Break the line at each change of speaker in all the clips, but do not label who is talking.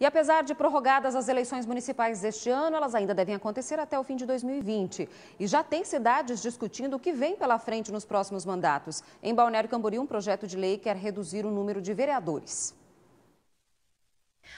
E apesar de prorrogadas as eleições municipais deste ano, elas ainda devem acontecer até o fim de 2020. E já tem cidades discutindo o que vem pela frente nos próximos mandatos. Em Balneário Camboriú, um projeto de lei quer reduzir o número de vereadores.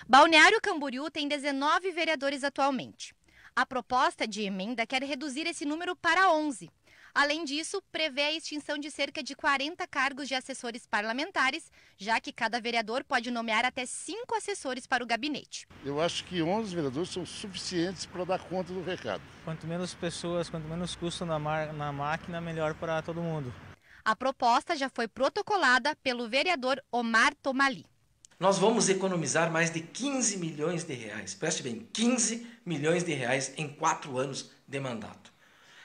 Balneário Camboriú tem 19 vereadores atualmente. A proposta de emenda quer reduzir esse número para 11. Além disso, prevê a extinção de cerca de 40 cargos de assessores parlamentares, já que cada vereador pode nomear até cinco assessores para o gabinete.
Eu acho que 11 vereadores são suficientes para dar conta do recado. Quanto menos pessoas, quanto menos custo na, na máquina, melhor para todo mundo. A proposta
já foi protocolada pelo vereador Omar Tomali.
Nós vamos economizar mais de 15 milhões de reais, preste bem, 15 milhões de reais em quatro anos de mandato.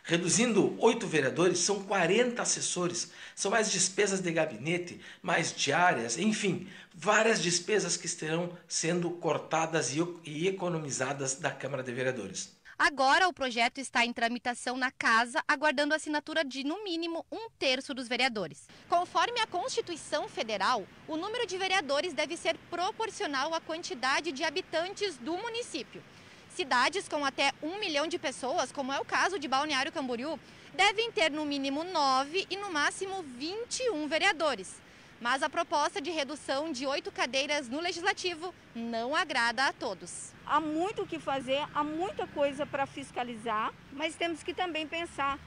Reduzindo oito vereadores, são 40 assessores, são mais despesas de gabinete, mais diárias, enfim, várias despesas que estarão sendo cortadas e economizadas da Câmara de Vereadores.
Agora, o projeto está em tramitação na Casa, aguardando a assinatura de, no mínimo, um terço dos vereadores. Conforme a Constituição Federal, o número de vereadores deve ser proporcional à quantidade de habitantes do município cidades com até um milhão de pessoas, como é o caso de Balneário Camboriú, devem ter no mínimo nove e no máximo 21 vereadores. Mas a proposta de redução de oito cadeiras no legislativo não agrada a todos. Há muito o que fazer, há muita coisa para fiscalizar, mas temos que também pensar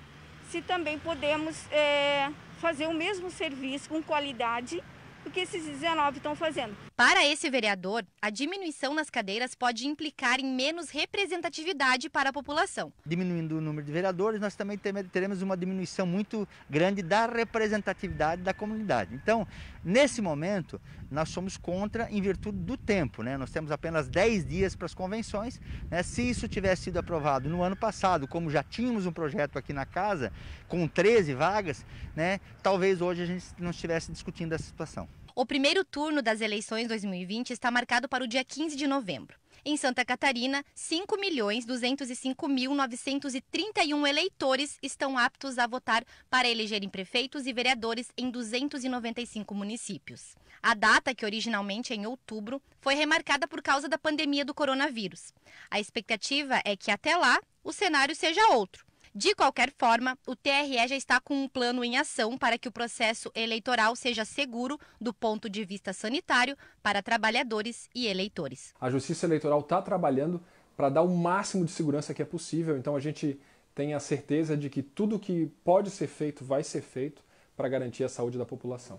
se também podemos é, fazer o mesmo serviço com qualidade do que esses 19 estão fazendo. Para esse vereador, a diminuição nas cadeiras pode implicar em menos representatividade para a população.
Diminuindo o número de vereadores, nós também teremos uma diminuição muito grande da representatividade da comunidade. Então, nesse momento, nós somos contra em virtude do tempo. Né? Nós temos apenas 10 dias para as convenções. Né? Se isso tivesse sido aprovado no ano passado, como já tínhamos um projeto aqui na casa, com 13 vagas, né? talvez hoje a gente não estivesse discutindo essa situação.
O primeiro turno das eleições 2020 está marcado para o dia 15 de novembro. Em Santa Catarina, 5.205.931 eleitores estão aptos a votar para elegerem prefeitos e vereadores em 295 municípios. A data, que originalmente é em outubro, foi remarcada por causa da pandemia do coronavírus. A expectativa é que até lá o cenário seja outro de qualquer forma, o TRE já está com um plano em ação para que o processo eleitoral seja seguro do ponto de vista sanitário para trabalhadores e
eleitores. A Justiça Eleitoral está trabalhando para dar o máximo de segurança que é possível, então a gente tem a certeza de que tudo que pode ser feito vai ser feito para garantir a saúde da população.